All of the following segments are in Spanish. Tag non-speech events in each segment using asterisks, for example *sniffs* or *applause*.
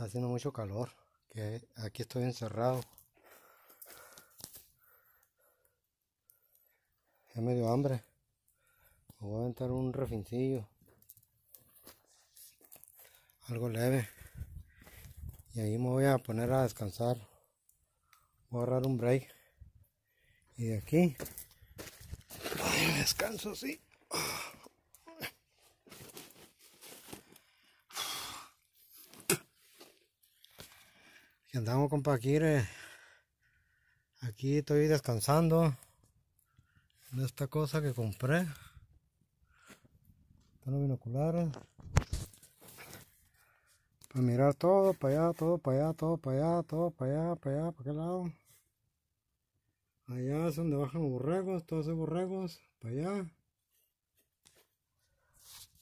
Está haciendo mucho calor. Que aquí estoy encerrado. Ya me dio hambre. Me voy a aventar un refincillo. Algo leve. Y ahí me voy a poner a descansar. Voy a agarrar un break. Y de aquí. *sniffs* descanso, sí. Y andamos, con aquí, aquí estoy descansando En esta cosa que compré. Están los binoculares. Para mirar todo, para allá, todo para allá, todo para allá, todo para allá, para allá, para aquel lado. Allá es donde bajan los borregos, todos esos borregos, para allá.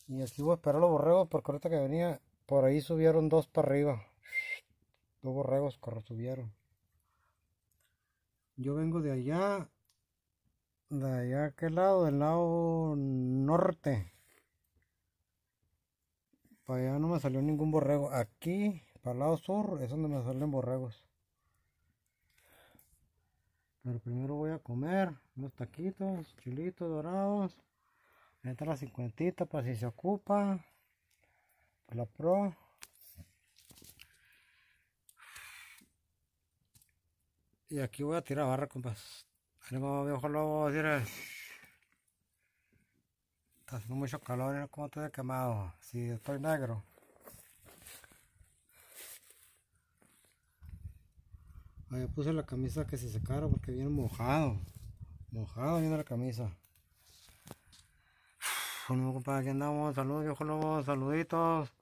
Y aquí voy a esperar los borregos porque ahorita que venía, por ahí subieron dos para arriba dos borregos subieron Yo vengo de allá, de allá a aquel lado, del lado norte. Para allá no me salió ningún borrego. Aquí, para el lado sur, es donde me salen borregos. Pero primero voy a comer unos taquitos, chilitos dorados. Entra la cincuentita para si se ocupa. la pro. Y aquí voy a tirar barra, compas. Ánimo, viejo lobo, tira. Está haciendo mucho calor, cómo estoy quemado. Si sí, estoy negro. Ahí puse la camisa que se secara porque viene mojado. Mojado viene la camisa. Bueno, compadre, aquí andamos. Saludos, viejo lobo. Saluditos.